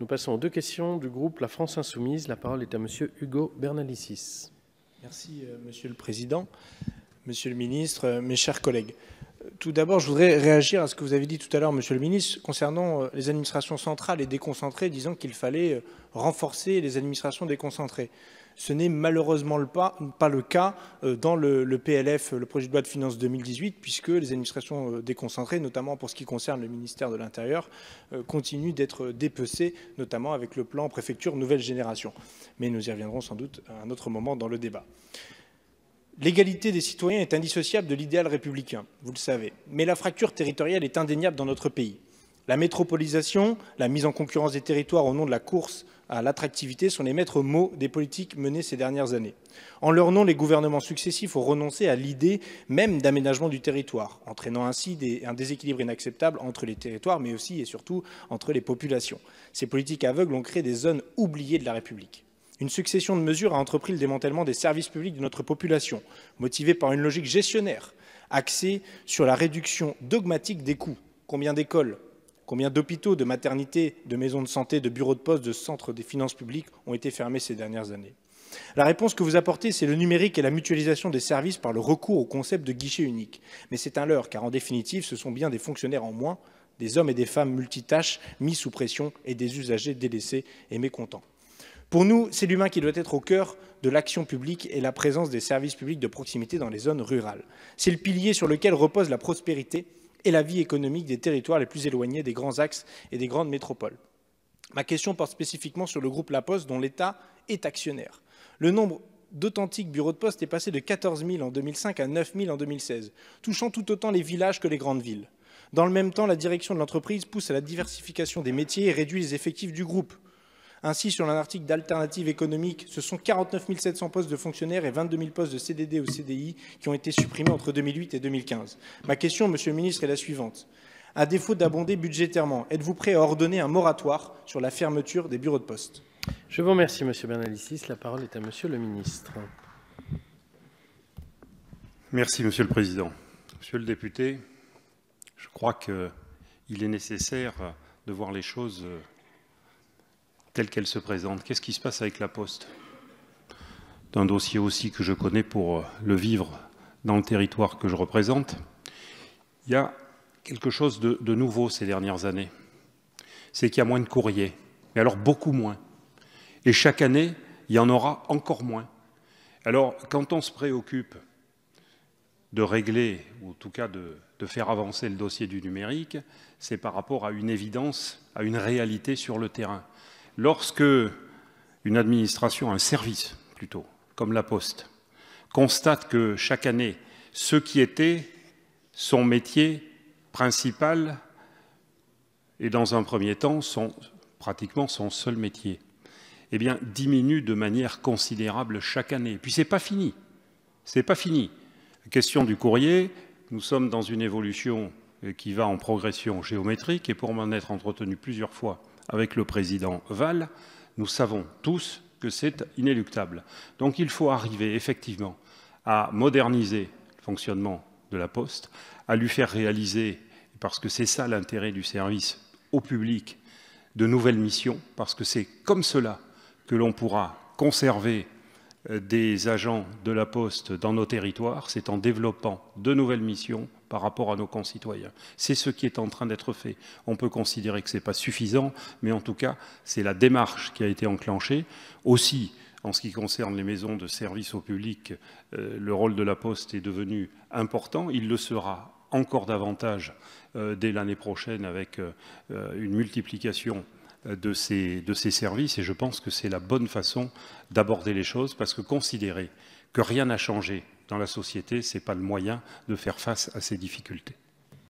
Nous passons aux deux questions du groupe La France Insoumise. La parole est à Monsieur Hugo Bernalicis. Merci, euh, Monsieur le Président, Monsieur le Ministre, euh, mes chers collègues tout d'abord, je voudrais réagir à ce que vous avez dit tout à l'heure, Monsieur le Ministre, concernant euh, les administrations centrales et déconcentrées, disant qu'il fallait euh, renforcer les administrations déconcentrées. Ce n'est malheureusement pas, le cas euh, dans le, le, PLF, le projet de loi de finances 2018, puisque les administrations déconcentrées, notamment pour ce qui concerne le ministère de l'Intérieur, continuent d'être dépecées, notamment avec le plan préfecture nouvelle génération. Mais nous y reviendrons sans doute à un autre moment dans le débat. L'égalité des citoyens est indissociable de l'idéal républicain, vous le savez, mais la fracture territoriale est indéniable dans notre pays. La métropolisation, la mise en concurrence des territoires au nom de la course à l'attractivité sont les maîtres mots des politiques menées ces dernières années. En leur nom, les gouvernements successifs ont renoncé à l'idée même d'aménagement du territoire, entraînant ainsi un déséquilibre inacceptable entre les territoires, mais aussi et surtout entre les populations. Ces politiques aveugles ont créé des zones oubliées de la République. Une succession de mesures a entrepris le démantèlement des services publics de notre population, motivée par une logique gestionnaire, axée sur la réduction dogmatique des coûts. Combien d'écoles, combien d'hôpitaux, de maternités, de maisons de santé, de bureaux de poste, de centres des finances publiques ont été fermés ces dernières années la réponse que vous apportez, c'est le numérique et la mutualisation des services par le recours au concept de guichet unique. Mais c'est un leurre, car en définitive, ce sont bien des fonctionnaires en moins, des hommes et des femmes multitâches mis sous pression et des usagers délaissés et mécontents. Pour nous, c'est l'humain qui doit être au cœur de l'action publique et la présence des services publics de proximité dans les zones rurales. C'est le pilier sur lequel repose la prospérité et la vie économique des territoires les plus éloignés des grands axes et des grandes métropoles. Ma question porte spécifiquement sur le groupe La Poste dont l'État est actionnaire. Le nombre d'authentiques bureaux de poste est passé de 14 000 en 2005 à 9 000 en 2016, touchant tout autant les villages que les grandes villes. Dans le même temps, la direction de l'entreprise pousse à la diversification des métiers et réduit les effectifs du groupe. Ainsi, sur un article d'alternative économique, ce sont 49 700 postes de fonctionnaires et 22 000 postes de CDD ou CDI qui ont été supprimés entre 2008 et 2015. Ma question, Monsieur le Ministre, est la suivante. À défaut d'abonder budgétairement, êtes-vous prêt à ordonner un moratoire sur la fermeture des bureaux de poste Je vous remercie, Monsieur Bernalicis. La parole est à Monsieur le Ministre. Merci, Monsieur le Président. Monsieur le député, je crois qu'il est nécessaire de voir les choses telle qu'elle se présente. Qu'est-ce qui se passe avec la Poste D'un dossier aussi que je connais pour euh, le vivre dans le territoire que je représente, il y a quelque chose de, nouveau ces dernières années. C'est qu'il y a moins de courriers, mais alors beaucoup moins. Et chaque année, il y en aura encore moins. Alors, quand on se préoccupe de régler, ou en tout cas de faire avancer le dossier du numérique, c'est par rapport à une évidence, à une réalité sur le terrain lorsque une administration, un service plutôt, comme la Poste, constate que chaque année, ce qui était son métier principal et dans un premier temps pratiquement son seul métier, eh bien, diminue de manière considérable chaque année. Puis c'est pas fini. n'est pas fini. Question du courrier, nous sommes dans une évolution euh, qui va en progression géométrique et pour m'en être entretenu plusieurs fois avec le président Val, nous savons tous que c'est inéluctable. Donc il faut arriver effectivement à moderniser le fonctionnement de la Poste, à lui faire réaliser, parce que c'est ça l'intérêt du service au public, de nouvelles missions, parce que c'est comme cela que l'on pourra conserver euh, des agents de la Poste dans nos territoires, c'est en développant de nouvelles missions, par rapport à nos concitoyens. C'est ce qui est en train d'être fait. On peut considérer que ce n'est pas suffisant, mais en tout cas, c'est la démarche qui a été enclenchée. Aussi, en ce qui concerne les maisons de services au public, euh, le rôle de la Poste est devenu important. Il le sera encore davantage euh, dès l'année prochaine avec euh, une multiplication de ces, de ces services. Et je pense que c'est la bonne façon d'aborder les choses parce que considérer que rien n'a changé dans la société, ce n'est pas le moyen de faire face à ces difficultés.